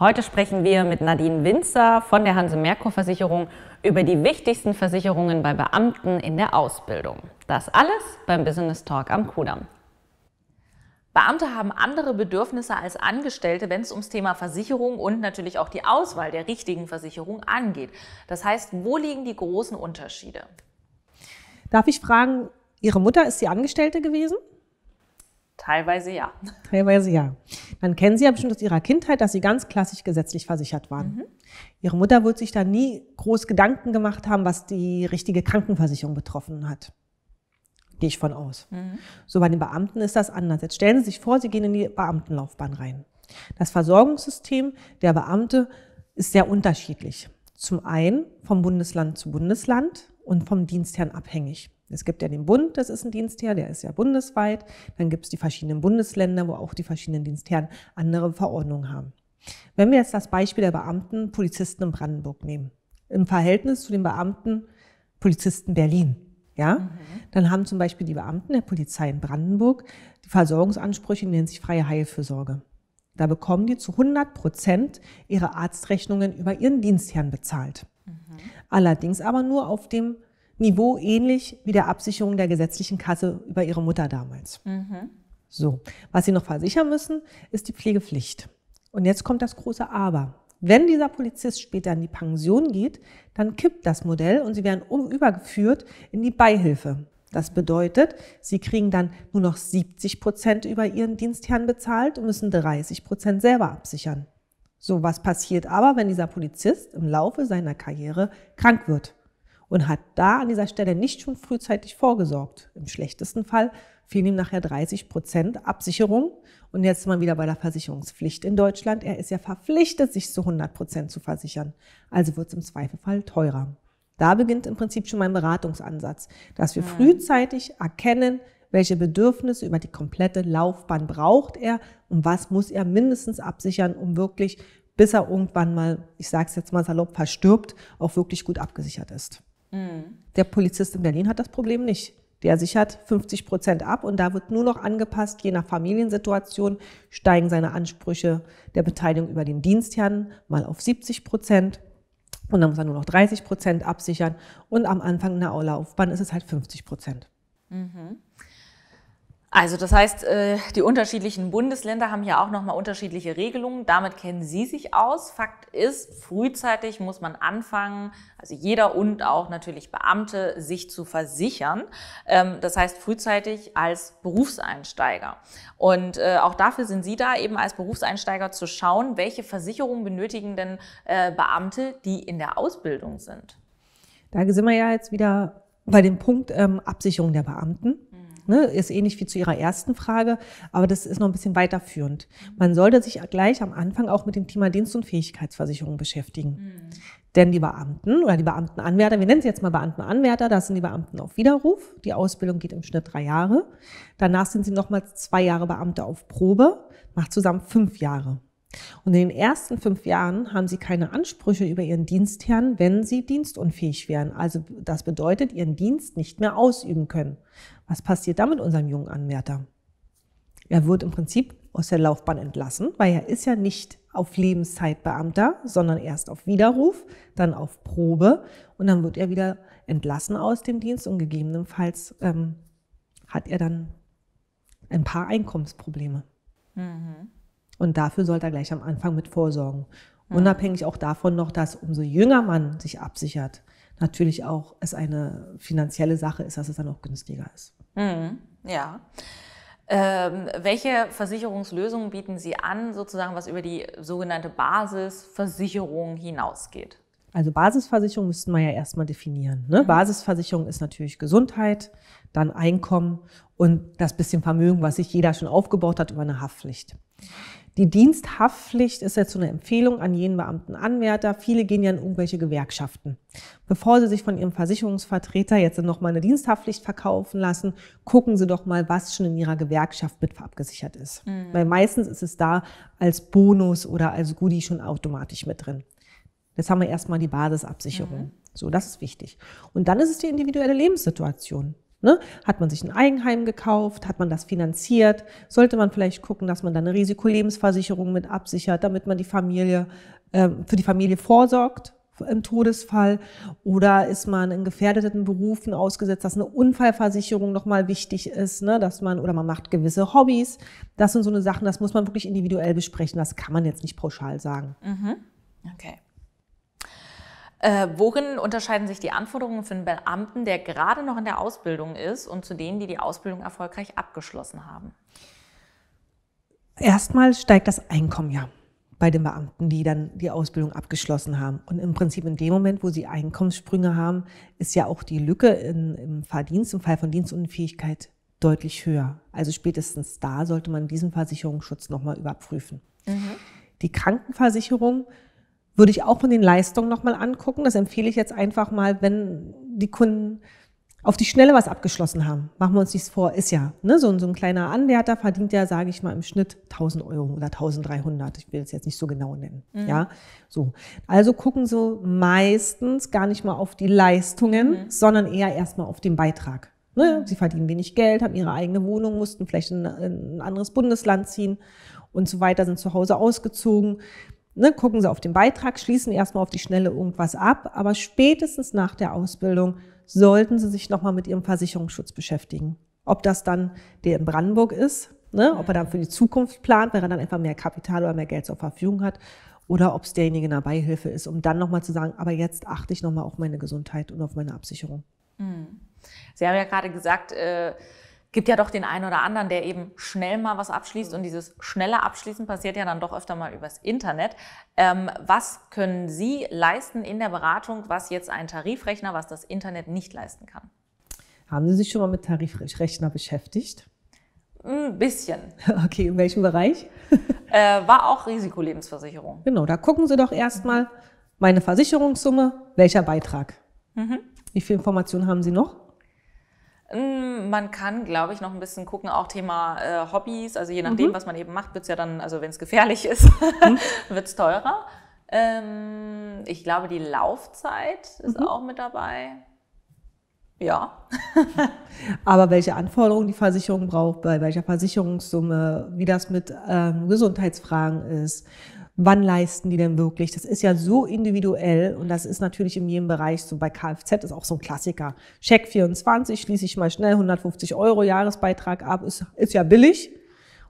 Heute sprechen wir mit Nadine Winzer von der Hanse-Merkur-Versicherung über die wichtigsten Versicherungen bei Beamten in der Ausbildung. Das alles beim Business Talk am Kudamm. Beamte haben andere Bedürfnisse als Angestellte, wenn es ums Thema Versicherung und natürlich auch die Auswahl der richtigen Versicherung angeht. Das heißt, wo liegen die großen Unterschiede? Darf ich fragen, Ihre Mutter ist die Angestellte gewesen? Teilweise ja. Teilweise ja. Dann kennen Sie ja bestimmt aus Ihrer Kindheit, dass Sie ganz klassisch gesetzlich versichert waren. Mhm. Ihre Mutter wird sich da nie groß Gedanken gemacht haben, was die richtige Krankenversicherung betroffen hat. Gehe ich von aus. Mhm. So bei den Beamten ist das anders. Jetzt stellen Sie sich vor, Sie gehen in die Beamtenlaufbahn rein. Das Versorgungssystem der Beamte ist sehr unterschiedlich. Zum einen vom Bundesland zu Bundesland und vom Dienstherrn abhängig. Es gibt ja den Bund, das ist ein Dienstherr, der ist ja bundesweit. Dann gibt es die verschiedenen Bundesländer, wo auch die verschiedenen Dienstherren andere Verordnungen haben. Wenn wir jetzt das Beispiel der Beamten, Polizisten in Brandenburg nehmen, im Verhältnis zu den Beamten, Polizisten Berlin, ja, mhm. dann haben zum Beispiel die Beamten der Polizei in Brandenburg die Versorgungsansprüche, die nennen sich freie Heilfürsorge. Da bekommen die zu 100 Prozent ihre Arztrechnungen über ihren Dienstherrn bezahlt. Mhm. Allerdings aber nur auf dem Niveau ähnlich wie der Absicherung der gesetzlichen Kasse über ihre Mutter damals. Mhm. So, was sie noch versichern müssen, ist die Pflegepflicht. Und jetzt kommt das große Aber. Wenn dieser Polizist später in die Pension geht, dann kippt das Modell und sie werden übergeführt in die Beihilfe. Das bedeutet, sie kriegen dann nur noch 70 Prozent über ihren Dienstherrn bezahlt und müssen 30 Prozent selber absichern. So was passiert aber, wenn dieser Polizist im Laufe seiner Karriere krank wird und hat da an dieser Stelle nicht schon frühzeitig vorgesorgt. Im schlechtesten Fall fehlen ihm nachher 30 Prozent Absicherung. Und jetzt mal wieder bei der Versicherungspflicht in Deutschland. Er ist ja verpflichtet, sich zu 100 Prozent zu versichern. Also wird es im Zweifelfall teurer. Da beginnt im Prinzip schon mein Beratungsansatz, dass wir mhm. frühzeitig erkennen, welche Bedürfnisse über die komplette Laufbahn braucht er und was muss er mindestens absichern, um wirklich, bis er irgendwann mal, ich sage es jetzt mal salopp, verstirbt, auch wirklich gut abgesichert ist. Mhm. Der Polizist in Berlin hat das Problem nicht. Der sichert 50 Prozent ab und da wird nur noch angepasst, je nach Familiensituation steigen seine Ansprüche der Beteiligung über den Dienstherrn mal auf 70 Prozent. Und dann muss er nur noch 30 Prozent absichern. Und am Anfang einer Aula-Aufbahn ist es halt 50 Prozent. Mhm. Also das heißt, äh, die unterschiedlichen Bundesländer haben ja auch nochmal unterschiedliche Regelungen. Damit kennen Sie sich aus. Fakt ist, frühzeitig muss man anfangen, also jeder und auch natürlich Beamte, sich zu versichern. Ähm, das heißt, frühzeitig als Berufseinsteiger. Und äh, auch dafür sind Sie da, eben als Berufseinsteiger zu schauen, welche Versicherungen benötigen denn äh, Beamte, die in der Ausbildung sind. Da sind wir ja jetzt wieder bei dem Punkt ähm, Absicherung der Beamten ne, ist ähnlich eh wie zu Ihrer ersten Frage, aber das ist noch ein bisschen weiterführend. Man sollte sich gleich am Anfang auch mit dem Thema Dienst- und Fähigkeitsversicherung beschäftigen. Mhm. Denn die Beamten oder die Beamtenanwärter, wir nennen sie jetzt mal Beamtenanwärter, das sind die Beamten auf Widerruf. Die Ausbildung geht im Schnitt drei Jahre. Danach sind sie nochmals zwei Jahre Beamte auf Probe, macht zusammen fünf Jahre. Und in den ersten fünf Jahren haben sie keine Ansprüche über ihren Dienstherrn, wenn sie dienstunfähig wären. Also das bedeutet, ihren Dienst nicht mehr ausüben können. Was passiert da mit unserem jungen Anwärter? Er wird im Prinzip aus der Laufbahn entlassen, weil er ist ja nicht auf Lebenszeit Beamter, sondern erst auf Widerruf, dann auf Probe und dann wird er wieder entlassen aus dem Dienst und gegebenenfalls ähm, hat er dann ein paar Einkommensprobleme. Mhm. Und dafür sollte er gleich am Anfang mit vorsorgen. Mhm. Unabhängig auch davon noch, dass umso jünger man sich absichert, natürlich auch es eine finanzielle Sache ist, dass es dann auch günstiger ist. Mhm. Ja. Ähm, welche Versicherungslösungen bieten Sie an, sozusagen, was über die sogenannte Basisversicherung hinausgeht? Also Basisversicherung müssten wir ja erstmal definieren. Ne? Mhm. Basisversicherung ist natürlich Gesundheit, dann Einkommen und das bisschen Vermögen, was sich jeder schon aufgebaut hat über eine Haftpflicht. Die Diensthaftpflicht ist jetzt so eine Empfehlung an jeden Beamtenanwärter. Viele gehen ja in irgendwelche Gewerkschaften. Bevor Sie sich von Ihrem Versicherungsvertreter jetzt nochmal eine Diensthaftpflicht verkaufen lassen, gucken Sie doch mal, was schon in Ihrer Gewerkschaft mit abgesichert ist. Mhm. Weil meistens ist es da als Bonus oder als Goodie schon automatisch mit drin. Jetzt haben wir erstmal die Basisabsicherung. Mhm. So, das ist wichtig. Und dann ist es die individuelle Lebenssituation. Ne? Hat man sich ein Eigenheim gekauft? Hat man das finanziert? Sollte man vielleicht gucken, dass man dann eine Risikolebensversicherung mit absichert, damit man die Familie, äh, für die Familie vorsorgt? im Todesfall oder ist man in gefährdeten Berufen ausgesetzt, dass eine Unfallversicherung nochmal wichtig ist, ne? dass man oder man macht gewisse Hobbys. Das sind so eine Sachen, das muss man wirklich individuell besprechen. Das kann man jetzt nicht pauschal sagen. Mhm. Okay. Äh, worin unterscheiden sich die Anforderungen für einen Beamten, der gerade noch in der Ausbildung ist und zu denen, die die Ausbildung erfolgreich abgeschlossen haben? Erstmal steigt das Einkommen ja bei den Beamten, die dann die Ausbildung abgeschlossen haben. Und im Prinzip in dem Moment, wo sie Einkommenssprünge haben, ist ja auch die Lücke in, im Verdienst, im Fall von Dienstunfähigkeit deutlich höher. Also spätestens da sollte man diesen Versicherungsschutz nochmal überprüfen. Mhm. Die Krankenversicherung würde ich auch von den Leistungen nochmal angucken. Das empfehle ich jetzt einfach mal, wenn die Kunden auf die Schnelle was abgeschlossen haben. Machen wir uns nichts vor, ist ja. Ne? So, so ein kleiner Anwärter verdient ja, sage ich mal, im Schnitt 1000 Euro oder 1300. Ich will es jetzt nicht so genau nennen. Mhm. Ja, so. Also gucken so meistens gar nicht mal auf die Leistungen, mhm. sondern eher erstmal auf den Beitrag. Ne? Mhm. Sie verdienen wenig Geld, haben ihre eigene Wohnung, mussten vielleicht in, in ein anderes Bundesland ziehen und so weiter, sind zu Hause ausgezogen ne, gucken sie auf den Beitrag, schließen erstmal auf die Schnelle irgendwas ab, aber spätestens nach der Ausbildung sollten sie sich nochmal mit ihrem Versicherungsschutz beschäftigen. Ob das dann der in Brandenburg ist, ne, ob er dann für die Zukunft plant, weil er dann einfach mehr Kapital oder mehr Geld zur Verfügung hat, oder ob es derjenige in der Beihilfe ist, um dann nochmal zu sagen, aber jetzt achte ich nochmal auf meine Gesundheit und auf meine Absicherung. Hm. Sie haben ja gerade gesagt, äh gibt ja doch den einen oder anderen, der eben schnell mal was abschließt. Und dieses schnelle Abschließen passiert ja dann doch öfter mal übers Internet. Ähm, was können Sie leisten in der Beratung, was jetzt ein Tarifrechner, was das Internet nicht leisten kann? Haben Sie sich schon mal mit Tarifrechner beschäftigt? Ein bisschen. Okay, in welchem Bereich? äh, war auch Risikolebensversicherung. Genau, da gucken Sie doch erstmal meine Versicherungssumme, welcher Beitrag. Mhm. Wie viel Informationen haben Sie noch? Hm, man kann, glaube ich, noch ein bisschen gucken, auch Thema äh, Hobbys. Also je nachdem, mhm. was man eben macht, wird es ja dann, also wenn es gefährlich ist, mhm. wird es teurer. Ähm, ich glaube, die Laufzeit ist mhm. auch mit dabei. Ja. Aber welche Anforderungen die Versicherung braucht, bei welcher Versicherungssumme, wie das mit ähm, Gesundheitsfragen ist wann leisten die denn wirklich? Das ist ja so individuell und das ist natürlich in jedem Bereich so. Bei Kfz ist auch so ein Klassiker. Check 24 schließe ich mal schnell 150 Euro Jahresbeitrag ab, ist, ist ja billig.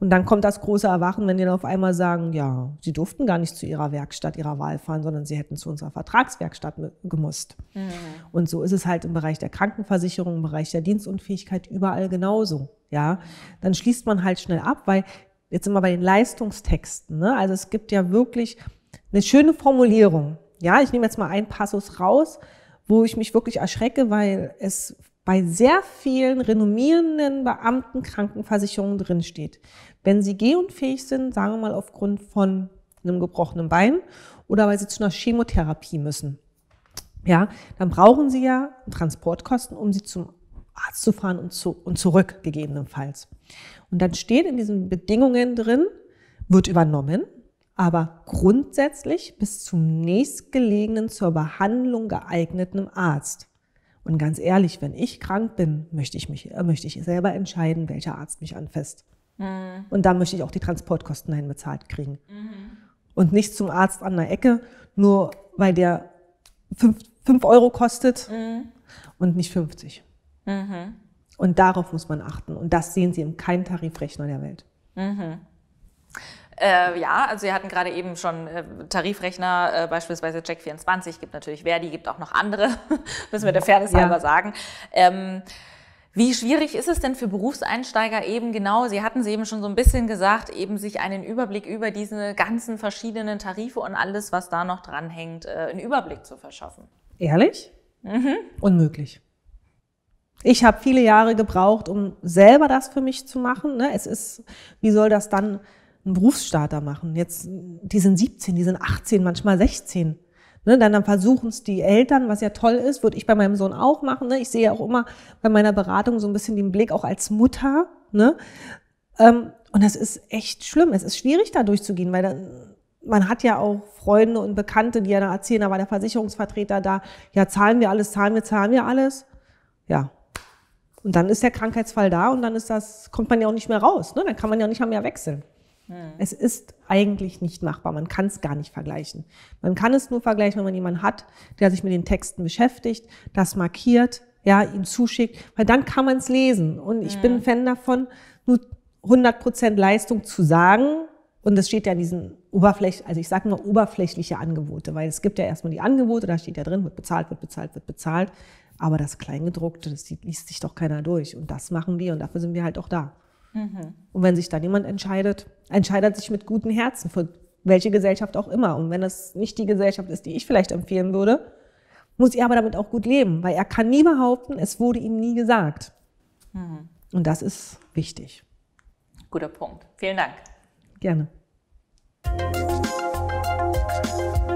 Und dann kommt das große Erwachen, wenn die dann auf einmal sagen, ja, sie durften gar nicht zu ihrer Werkstatt ihrer Wahl fahren, sondern sie hätten zu unserer Vertragswerkstatt gemusst. Mhm. Und so ist es halt im Bereich der Krankenversicherung, im Bereich der Dienstunfähigkeit überall genauso. Ja, dann schließt man halt schnell ab, weil Jetzt sind wir bei den Leistungstexten. Ne? Also es gibt ja wirklich eine schöne Formulierung. Ja, ich nehme jetzt mal einen Passus raus, wo ich mich wirklich erschrecke, weil es bei sehr vielen renommierenden Beamten Krankenversicherungen drin Wenn sie gehunfähig sind, sagen wir mal aufgrund von einem gebrochenen Bein oder weil sie zu einer Chemotherapie müssen, ja, dann brauchen sie ja Transportkosten, um sie zum Arzt zu fahren und, zu, und zurück gegebenenfalls. Und dann steht in diesen Bedingungen drin, wird übernommen, aber grundsätzlich bis zum nächstgelegenen zur Behandlung geeigneten Arzt. Und ganz ehrlich, wenn ich krank bin, möchte ich mich, äh, möchte ich selber entscheiden, welcher Arzt mich anfasst. Mhm. Und da möchte ich auch die Transportkosten dahin bezahlt kriegen. Mhm. Und nicht zum Arzt an der Ecke, nur weil der 5 Euro kostet mhm. und nicht 50. Mhm. Und darauf muss man achten. Und das sehen Sie in keinem Tarifrechner der Welt. Mhm. Äh, ja, also wir hatten gerade eben schon äh, Tarifrechner, äh, beispielsweise Check24, gibt natürlich Verdi, gibt auch noch andere, müssen wir der Fairness ja. halber sagen. Ähm, wie schwierig ist es denn für Berufseinsteiger eben genau, Sie hatten es eben schon so ein bisschen gesagt, eben sich einen Überblick über diese ganzen verschiedenen Tarife und alles, was da noch dranhängt, äh, einen Überblick zu verschaffen? Ehrlich? Mhm. Unmöglich. Ich habe viele Jahre gebraucht, um selber das für mich zu machen. Ne? Es ist, wie soll das dann ein Berufsstarter machen? Jetzt, die sind 17, die sind 18, manchmal 16. Ne, dann versuchen es die Eltern, was ja toll ist, würde ich bei meinem Sohn auch machen. Ne? Ich sehe auch immer bei meiner Beratung so ein bisschen den Blick auch als Mutter. Ne? Ähm, und das ist echt schlimm. Es ist schwierig, da durchzugehen, weil dann, man hat ja auch Freunde und Bekannte, die ja da erzählen, da war der Versicherungsvertreter da, ja, zahlen wir alles, zahlen wir, zahlen wir alles. Ja, und dann ist der Krankheitsfall da und dann ist das, kommt man ja auch nicht mehr raus. Ne? Dann kann man ja auch nicht mehr, mehr wechseln. Hm. Es ist eigentlich nicht machbar. Man kann es gar nicht vergleichen. Man kann es nur vergleichen, wenn man jemanden hat, der sich mit den Texten beschäftigt, das markiert, ja, ihm zuschickt, weil dann kann man es lesen. Und ich hm. bin ein Fan davon, nur 100 Prozent Leistung zu sagen. Und das steht ja in diesen oberflächlich, also ich sage mal oberflächliche Angebote, weil es gibt ja erstmal die Angebote, da steht ja drin, wird bezahlt, wird bezahlt, wird bezahlt. Aber das Kleingedruckte, das liest sich doch keiner durch. Und das machen wir und dafür sind wir halt auch da. Mhm. Und wenn sich dann jemand entscheidet, entscheidet sich mit gutem Herzen für welche Gesellschaft auch immer. Und wenn es nicht die Gesellschaft ist, die ich vielleicht empfehlen würde, muss er aber damit auch gut leben, weil er kann nie behaupten, es wurde ihm nie gesagt. Mhm. Und das ist wichtig. Guter Punkt. Vielen Dank. Gerne. Thank you.